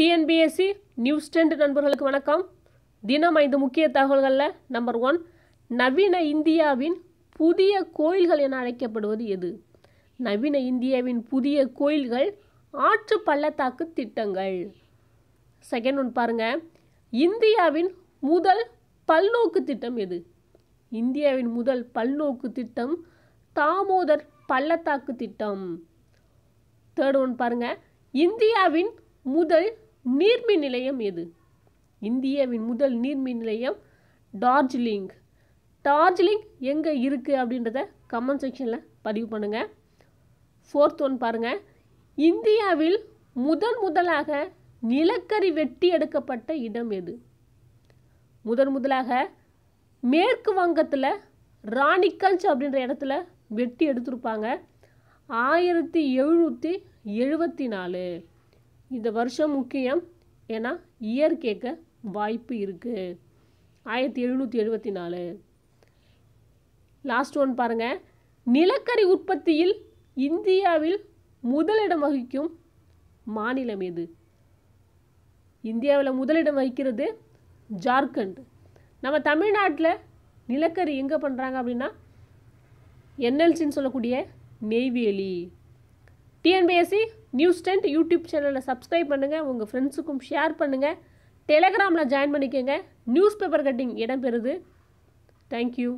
TNPSC news tent நண்பர்களுக்கு வணக்கம் தினம் ஐந்து முக்கிய தகவல்களில் நம்பர் ஒன் நவீன இந்தியாவின் புதிய கோயில்கள் என அழைக்கப்படுவது எது நவீன இந்தியாவின் புதிய கோயில்கள் ஆற்று பள்ளத்தாக்கு திட்டங்கள் செகண்ட் ஒன் பாருங்கள் இந்தியாவின் முதல் பல்நோக்கு திட்டம் எது இந்தியாவின் முதல் பல்நோக்கு திட்டம் தாமோதர் பள்ளத்தாக்கு திட்டம் தேர்ட் ஒன் பாருங்கள் இந்தியாவின் முதல் நீர்மின் நிலையம் எது இந்தியாவின் முதல் நீர்மின் நிலையம் டார்ஜிலிங் டார்ஜிலிங் எங்கே இருக்குது அப்படின்றத கமெண்ட் செக்ஷனில் பதிவு பண்ணுங்கள் ஃபோர்த் ஒன் பாருங்கள் இந்தியாவில் முதன் முதலாக நிலக்கரி வெட்டி எடுக்கப்பட்ட இடம் எது முதன் முதலாக மேற்கு வங்கத்தில் ராணிகஞ்ச் அப்படின்ற இடத்துல வெட்டி எடுத்திருப்பாங்க ஆயிரத்தி எழுநூற்றி எழுபத்தி நாலு இந்த வருஷம் முக்கியம் ஏன்னா இயர் கேட்க வாய்ப்பு இருக்குது ஆயிரத்தி எழுநூற்றி எழுபத்தி நாலு லாஸ்ட் ஒன் பாருங்கள் நிலக்கரி உற்பத்தியில் இந்தியாவில் முதலிடம் வகிக்கும் மாநிலம் எது இந்தியாவில் முதலிடம் வகிக்கிறது ஜார்க்கண்ட் நம்ம தமிழ்நாட்டில் நிலக்கரி எங்கே பண்ணுறாங்க அப்படின்னா என்எல்சின்னு சொல்லக்கூடிய Neyveli TNPSC news tent YouTube சேனலை சப்ஸ்கிரைப் பண்ணுங்கள் உங்கள் ஃப்ரெண்ட்ஸுக்கும் ஷேர் பண்ணுங்கள் டெலகிராமில் ஜாயின் பண்ணிக்கோங்க நியூஸ் பேப்பர் கட்டிங் இடம்பெறுது தேங்க்யூ